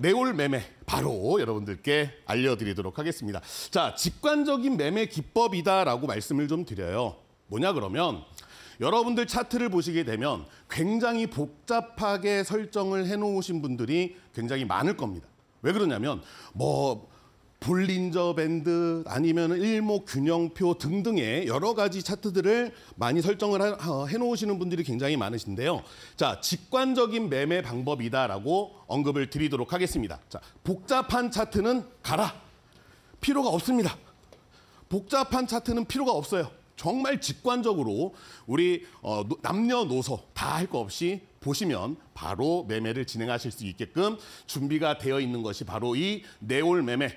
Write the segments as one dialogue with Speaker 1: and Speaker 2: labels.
Speaker 1: 내올 매매 바로 여러분들께 알려드리도록 하겠습니다. 자, 직관적인 매매 기법이다라고 말씀을 좀 드려요. 뭐냐 그러면 여러분들 차트를 보시게 되면 굉장히 복잡하게 설정을 해놓으신 분들이 굉장히 많을 겁니다. 왜 그러냐면 뭐 볼린저 밴드 아니면 일목 균형표 등등의 여러 가지 차트들을 많이 설정을 어, 해 놓으시는 분들이 굉장히 많으신데요. 자, 직관적인 매매 방법이다라고 언급을 드리도록 하겠습니다. 자, 복잡한 차트는 가라. 필요가 없습니다. 복잡한 차트는 필요가 없어요. 정말 직관적으로 우리 어, 남녀노소 다 할 거 없이 보시면 바로 매매를 진행하실 수 있게끔 준비가 되어 있는 것이 바로 이 네올 매매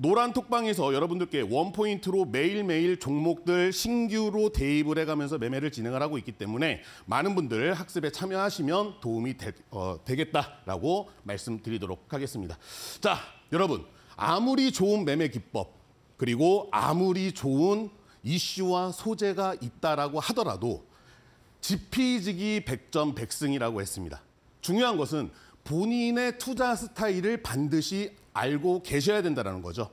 Speaker 1: 노란 톡방에서 여러분들께 원포인트로 매일매일 종목들 신규로 대입을 해가면서 매매를 진행을 하고 있기 때문에 많은 분들 학습에 참여하시면 도움이 되, 어, 되겠다라고 말씀드리도록 하겠습니다. 자, 여러분 아무리 좋은 매매 기법 그리고 아무리 좋은 이슈와 소재가 있다라고 하더라도 지피지기 100점 100승이라고 했습니다. 중요한 것은 본인의 투자 스타일을 반드시 알고 계셔야 된다는 거죠.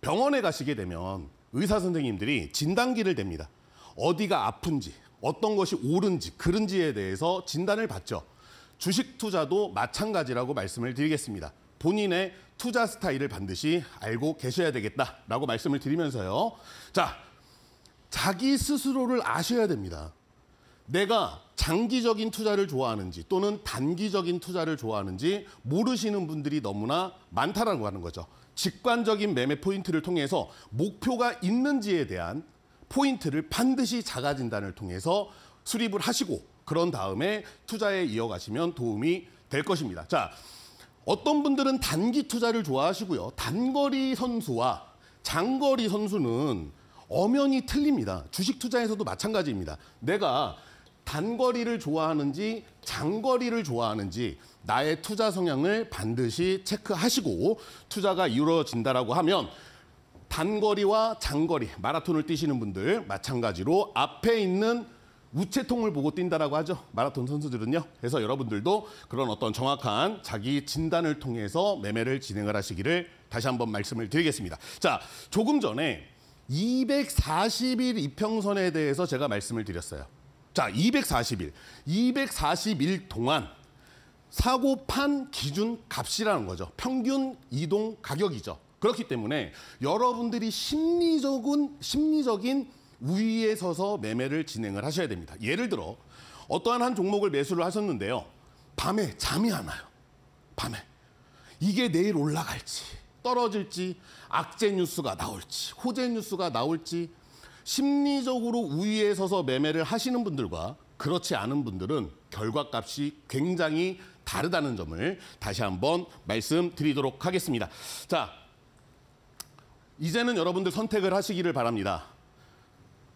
Speaker 1: 병원에 가시게 되면 의사 선생님들이 진단기를 댑니다. 어디가 아픈지, 어떤 것이 옳은지, 그른지에 대해서 진단을 받죠. 주식 투자도 마찬가지라고 말씀을 드리겠습니다. 본인의 투자 스타일을 반드시 알고 계셔야 되겠다라고 말씀을 드리면서요. 자, 자기 스스로를 아셔야 됩니다. 내가 장기적인 투자를 좋아하는지 또는 단기적인 투자를 좋아하는지 모르시는 분들이 너무나 많다라고 하는 거죠. 직관적인 매매 포인트를 통해서 목표가 있는지에 대한 포인트를 반드시 자가 진단을 통해서 수립을 하시고 그런 다음에 투자에 이어가시면 도움이 될 것입니다. 자, 어떤 분들은 단기 투자를 좋아하시고요. 단거리 선수와 장거리 선수는 엄연히 틀립니다. 주식 투자에서도 마찬가지입니다. 내가 단거리를 좋아하는지 장거리를 좋아하는지 나의 투자 성향을 반드시 체크하시고 투자가 이루어진다라고 하면 단거리와 장거리 마라톤을 뛰시는 분들 마찬가지로 앞에 있는 우체통을 보고 뛴다라고 하죠. 마라톤 선수들은요. 그래서 여러분들도 그런 어떤 정확한 자기 진단을 통해서 매매를 진행을 하시기를 다시 한번 말씀을 드리겠습니다. 자, 조금 전에 240일 이평선에 대해서 제가 말씀을 드렸어요. 자, 240일. 240일 동안 사고판 기준 값이라는 거죠. 평균 이동 가격이죠. 그렇기 때문에 여러분들이 심리적인, 심리적인 우위에 서서 매매를 진행을 하셔야 됩니다. 예를 들어 어떠한 한 종목을 매수를 하셨는데요. 밤에 잠이 안 와요. 밤에. 이게 내일 올라갈지 떨어질지 악재 뉴스가 나올지 호재 뉴스가 나올지 심리적으로 우위에 서서 매매를 하시는 분들과 그렇지 않은 분들은 결과값이 굉장히 다르다는 점을 다시 한번 말씀드리도록 하겠습니다. 자, 이제는 여러분들 선택을 하시기를 바랍니다.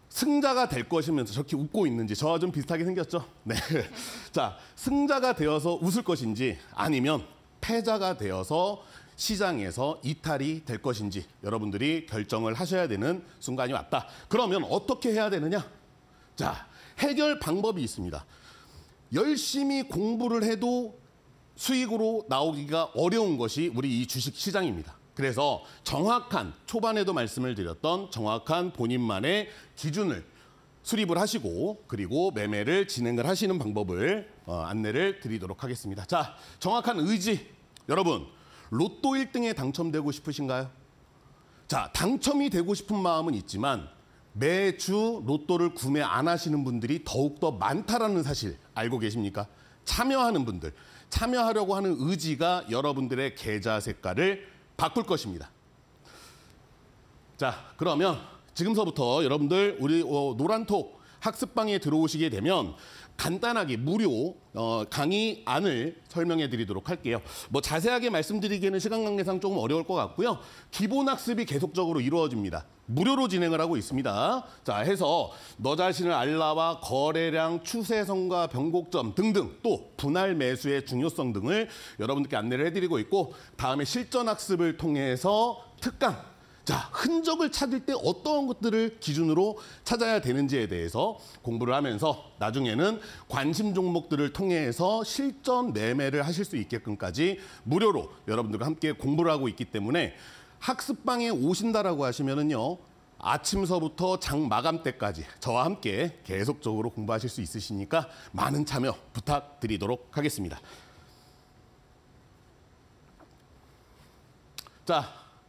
Speaker 1: 승자가 될 것이면서 저렇게 웃고 있는지 저와 좀 비슷하게 생겼죠? 네. 자, 승자가 되어서 웃을 것인지 아니면 패자가 되어서 시장에서 이탈이 될 것인지 여러분들이 결정을 하셔야 되는 순간이 왔다. 그러면 어떻게 해야 되느냐? 자, 해결 방법이 있습니다. 열심히 공부를 해도 수익으로 나오기가 어려운 것이 우리 이 주식 시장입니다. 그래서 정확한 초반에도 말씀을 드렸던 정확한 본인만의 기준을 수립을 하시고 그리고 매매를 진행을 하시는 방법을 어, 안내를 드리도록 하겠습니다. 자, 정확한 의지 여러분 로또 1등에 당첨되고 싶으신가요? 자, 당첨이 되고 싶은 마음은 있지만 매주 로또를 구매 안 하시는 분들이 더욱더 많다라는 사실 알고 계십니까? 참여하는 분들, 참여하려고 하는 의지가 여러분들의 계좌 색깔을 바꿀 것입니다. 자, 그러면 지금서부터 여러분들 우리 어, 노란톡 학습방에 들어오시게 되면 간단하게 무료 어, 강의 안을 설명해 드리도록 할게요. 뭐 자세하게 말씀드리기에는 시간 관계상 조금 어려울 것 같고요. 기본 학습이 계속적으로 이루어집니다. 무료로 진행을 하고 있습니다. 자, 해서 너 자신을 알라와 거래량, 추세성과 변곡점 등등 또 분할 매수의 중요성 등을 여러분들께 안내를 해드리고 있고 다음에 실전 학습을 통해서 특강 자, 흔적을 찾을 때 어떠한 것들을 기준으로 찾아야 되는지에 대해서 공부를 하면서 나중에는 관심 종목들을 통해서 실전 매매를 하실 수 있게끔까지 무료로 여러분들과 함께 공부를 하고 있기 때문에 학습방에 오신다라고 하시면은요. 아침서부터 장 마감 때까지 저와 함께 계속적으로 공부하실 수 있으시니까 많은 참여 부탁드리도록 하겠습니다. 자,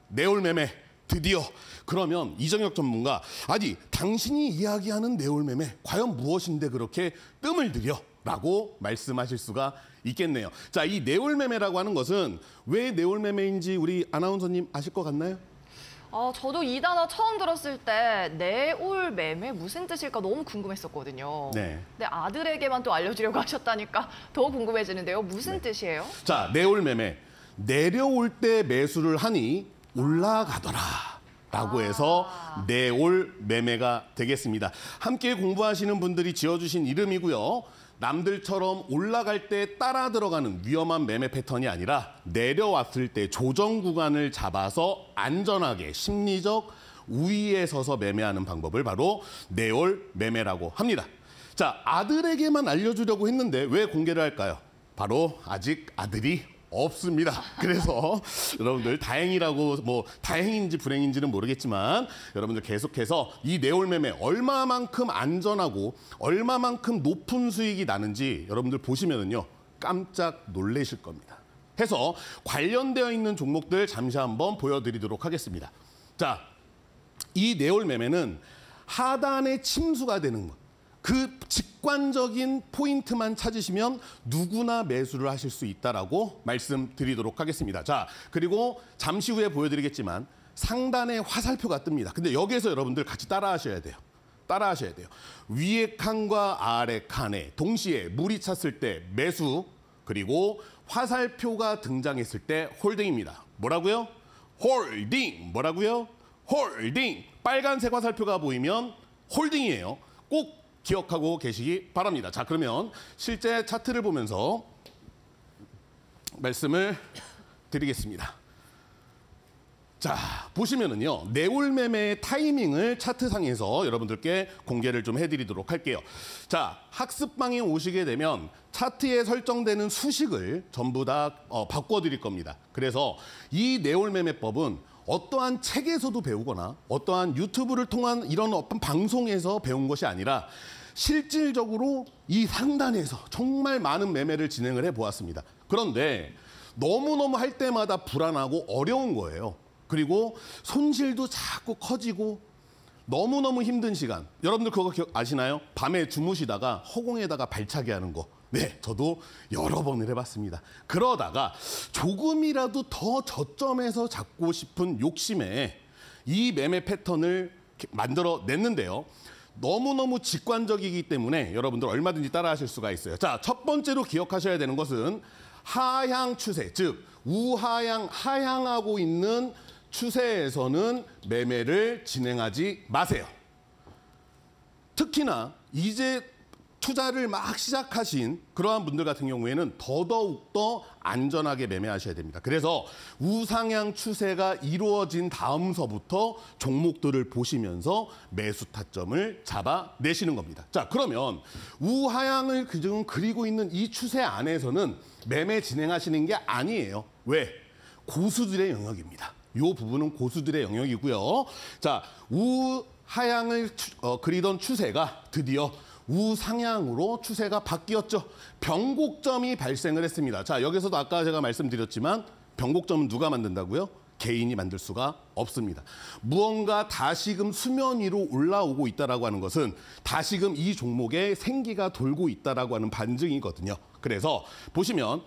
Speaker 1: 내올 매매 드디어 그러면 이정혁 전문가 아니 당신이 이야기하는 내올매매 과연 무엇인데 그렇게 뜸을 들여 라고 말씀하실 수가 있겠네요. 자, 이 내올매매라고 하는 것은 왜 내올매매인지 우리 아나운서님 아실 것 같나요? 아, 저도 이 단어 처음 들었을 때 내올 매매 무슨 뜻일까 너무 궁금했었거든요. 네. 근데 아들에게만 또 알려주려고 하셨다니까 더 궁금해지는데요. 무슨 네. 뜻이에요? 자, 내올 매매. 내려올 때 매수를 하니 올라가더라. 라고 해서 내올 매매가 되겠습니다. 함께 공부하시는 분들이 지어주신 이름이고요. 남들처럼 올라갈 때 따라 들어가는 위험한 매매 패턴이 아니라 내려왔을 때 조정 구간을 잡아서 안전하게 심리적 우위에 서서 매매하는 방법을 바로 내올 매매라고 합니다. 자, 아들에게만 알려주려고 했는데 왜 공개를 할까요? 바로 아직 아들이 없습니다. 그래서 여러분들 다행이라고 뭐 다행인지 불행인지는 모르겠지만 여러분들 계속해서 이 내올매매 얼마만큼 안전하고 얼마만큼 높은 수익이 나는지 여러분들 보시면은요 깜짝 놀래실 겁니다. 해서 관련되어 있는 종목들 잠시 한번 보여드리도록 하겠습니다. 자, 이 내올 매매는 하단에 침수가 되는 것. 그 직관적인 포인트만 찾으시면 누구나 매수를 하실 수 있다라고 말씀드리도록 하겠습니다. 자, 그리고 잠시 후에 보여드리겠지만 상단에 화살표가 뜹니다. 근데 여기에서 여러분들 같이 따라 하셔야 돼요. 따라 하셔야 돼요. 위에 칸과 아래 칸에 동시에 물이 찼을 때 매수 그리고 화살표가 등장했을 때 홀딩입니다. 뭐라고요? 홀딩. 뭐라고요? 홀딩. 빨간색 화살표가 보이면 홀딩이에요. 꼭 기억하고 계시기 바랍니다. 자, 그러면 실제 차트를 보면서 말씀을 드리겠습니다. 자, 보시면은요. 내올 매매의 타이밍을 차트상에서 여러분들께 공개를 좀 해드리도록 할게요. 자, 학습방에 오시게 되면 차트에 설정되는 수식을 전부 다 어, 바꿔드릴 겁니다. 그래서 이 내올 매매법은 어떠한 책에서도 배우거나 어떠한 유튜브를 통한 이런 어떤 방송에서 배운 것이 아니라 실질적으로 이 상단에서 정말 많은 매매를 진행을 해 보았습니다. 그런데 너무너무 할 때마다 불안하고 어려운 거예요. 그리고 손실도 자꾸 커지고 너무너무 힘든 시간. 여러분들 그거 아시나요? 밤에 주무시다가 허공에다가 발차기 하는 거. 네, 저도 여러 번을 해봤습니다. 그러다가 조금이라도 더 저점에서 잡고 싶은 욕심에 이 매매 패턴을 만들어냈는데요. 너무너무 직관적이기 때문에 여러분들 얼마든지 따라하실 수가 있어요. 자, 첫 번째로 기억하셔야 되는 것은 하향 추세, 즉 우하향, 하향하고 있는 추세에서는 매매를 진행하지 마세요. 특히나 이제 투자를 막 시작하신 그러한 분들 같은 경우에는 더더욱더 안전하게 매매하셔야 됩니다. 그래서 우상향 추세가 이루어진 다음서부터 종목들을 보시면서 매수 타점을 잡아내시는 겁니다. 자, 그러면 우하향을 지금 그리고 있는 이 추세 안에서는 매매 진행하시는 게 아니에요. 왜? 고수들의 영역입니다. 이 부분은 고수들의 영역이고요. 자, 우하향을 어, 그리던 추세가 드디어 우상향으로 추세가 바뀌었죠. 변곡점이 발생을 했습니다. 자, 여기서도 아까 제가 말씀드렸지만 변곡점은 누가 만든다고요? 개인이 만들 수가 없습니다. 무언가 다시금 수면 위로 올라오고 있다라고 하는 것은 다시금 이 종목에 생기가 돌고 있다라고 하는 반증이거든요. 그래서 보시면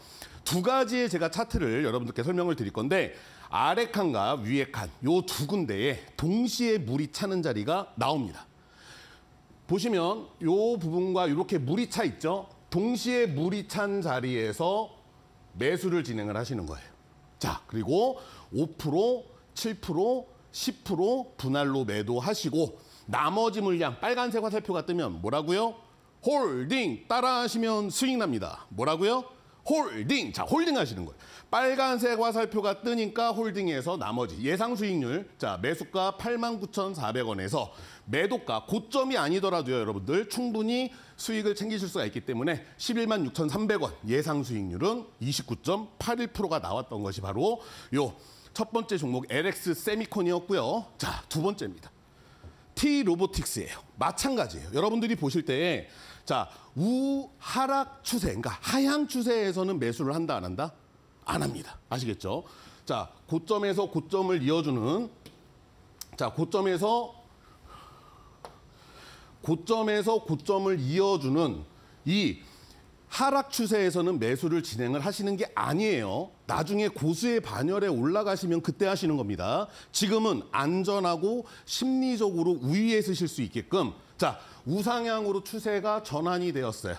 Speaker 1: 두 가지의 제가 차트를 여러분들께 설명을 드릴 건데 아래 칸과 위에 칸, 요 두 군데에 동시에 물이 차는 자리가 나옵니다. 보시면 요 부분과 이렇게 물이 차 있죠. 동시에 물이 찬 자리에서 매수를 진행을 하시는 거예요. 자, 그리고 5%, 7%, 10% 분할로 매도하시고 나머지 물량 빨간색 화살표가 뜨면 뭐라고요? 홀딩 따라 하시면 스윙 납니다. 뭐라고요? 홀딩. 자, 홀딩 하시는 거예요. 빨간색 화살표가 뜨니까 홀딩에서 나머지 예상 수익률. 자, 매수가 89,400원에서 매도가 고점이 아니더라도요, 여러분들 충분히 수익을 챙기실 수가 있기 때문에 11만 6,300원 예상 수익률은 29.81%가 나왔던 것이 바로 요 첫 번째 종목 LX 세미콘이었고요. 자, 두 번째입니다. T 로보틱스예요. 마찬가지예요. 여러분들이 보실 때에 자 우하락 추세, 그러니까 하향 추세에서는 매수를 한다 안 한다? 안 합니다. 아시겠죠? 자 고점에서 고점을 이어주는 자 고점에서 고점에서 고점을 이어주는 이 하락 추세에서는 매수를 진행을 하시는 게 아니에요. 나중에 고수의 반열에 올라가시면 그때 하시는 겁니다. 지금은 안전하고 심리적으로 우위에 서실 수 있게끔 자 우상향으로 추세가 전환이 되었어요.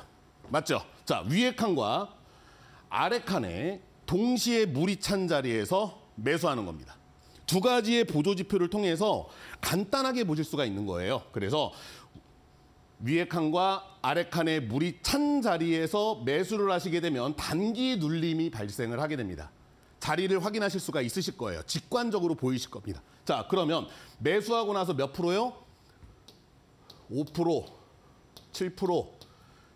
Speaker 1: 맞죠? 자 위에 칸과 아래 칸에 동시에 물이 찬 자리에서 매수하는 겁니다. 두 가지의 보조 지표를 통해서 간단하게 보실 수가 있는 거예요. 그래서 위에 칸과 아래 칸에 물이 찬 자리에서 매수를 하시게 되면 단기 눌림이 발생을 하게 됩니다. 자리를 확인하실 수가 있으실 거예요. 직관적으로 보이실 겁니다. 자, 그러면 매수하고 나서 몇 프로요? 5%, 7%,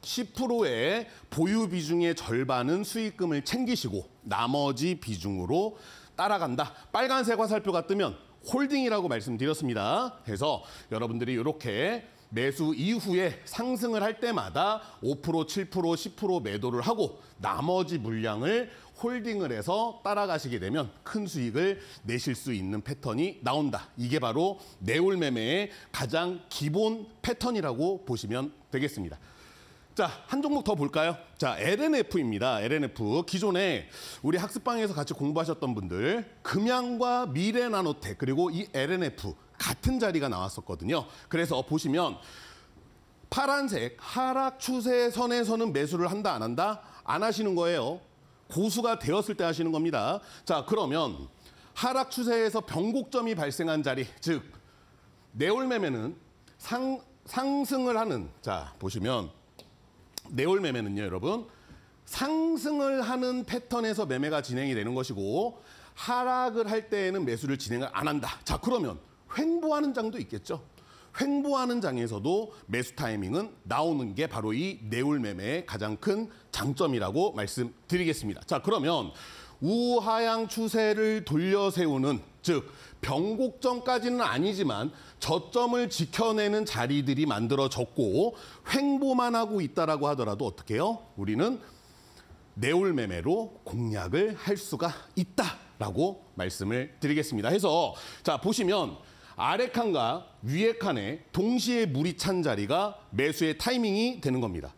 Speaker 1: 10%의 보유 비중의 절반은 수익금을 챙기시고 나머지 비중으로 따라간다. 빨간색 화살표가 뜨면 홀딩이라고 말씀드렸습니다. 그래서 여러분들이 이렇게 매수 이후에 상승을 할 때마다 5%, 7%, 10% 매도를 하고 나머지 물량을 홀딩을 해서 따라가시게 되면 큰 수익을 내실 수 있는 패턴이 나온다. 이게 바로 내올 매매의 가장 기본 패턴이라고 보시면 되겠습니다. 자, 한 종목 더 볼까요? 자, LNF입니다. LNF. 기존에 우리 학습방에서 같이 공부하셨던 분들, 금양과 미래나노텍, 그리고 이 LNF, 같은 자리가 나왔었거든요. 그래서 보시면 파란색 하락 추세선에서는 매수를 한다 안 한다 안 하시는 거예요. 고수가 되었을 때 하시는 겁니다. 자 그러면 하락 추세에서 변곡점이 발생한 자리 즉 내올매매는 상, 상승을 하는 자 보시면 내올매매는요 여러분 상승을 하는 패턴에서 매매가 진행이 되는 것이고 하락을 할 때에는 매수를 진행을 안 한다. 자 그러면 횡보하는 장도 있겠죠. 횡보하는 장에서도 매수 타이밍은 나오는 게 바로 이 내울 매매의 가장 큰 장점이라고 말씀드리겠습니다. 자, 그러면 우하향 추세를 돌려 세우는 즉병곡점까지는 아니지만 저점을 지켜내는 자리들이 만들어졌고 횡보만 하고 있다라고 하더라도 어떻게 해요? 우리는 내올 매매로 공략을 할 수가 있다라고 말씀을 드리겠습니다. 해서 자, 보시면 아래 칸과 위에 칸에 동시에 물이 찬 자리가 매수의 타이밍이 되는 겁니다.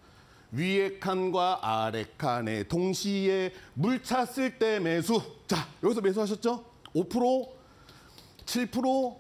Speaker 1: 위에 칸과 아래 칸에 동시에 물 찼을 때 매수. 자, 여기서 매수하셨죠? 5%, 7%,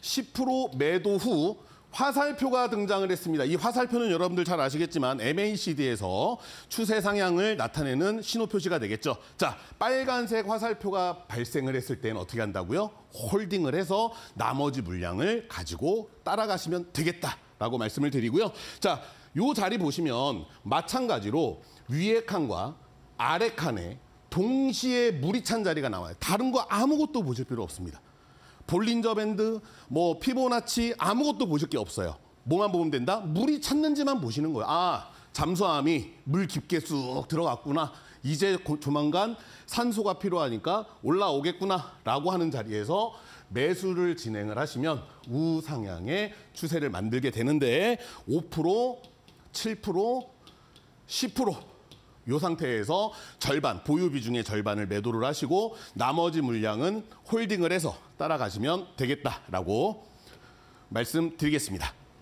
Speaker 1: 10% 매도 후 화살표가 등장을 했습니다. 이 화살표는 여러분들 잘 아시겠지만 MACD에서 추세 상향을 나타내는 신호 표시가 되겠죠. 자, 빨간색 화살표가 발생을 했을 때는 어떻게 한다고요? 홀딩을 해서 나머지 물량을 가지고 따라가시면 되겠다라고 말씀을 드리고요. 자, 요 자리 보시면 마찬가지로 위에 칸과 아래 칸에 동시에 물이 찬 자리가 나와요. 다른 거 아무것도 보실 필요 없습니다. 볼린저 밴드, 뭐 피보나치 아무것도 보실 게 없어요. 뭐만 보면 된다? 물이 찼는지만 보시는 거예요. 아, 잠수함이 물 깊게 쑥 들어갔구나. 이제 조만간 산소가 필요하니까 올라오겠구나 라고 하는 자리에서 매수를 진행을 하시면 우상향의 추세를 만들게 되는데 5%, 7%, 10%이 상태에서 절반, 보유 비중의 절반을 매도를 하시고 나머지 물량은 홀딩을 해서 따라가시면 되겠다라고 말씀드리겠습니다.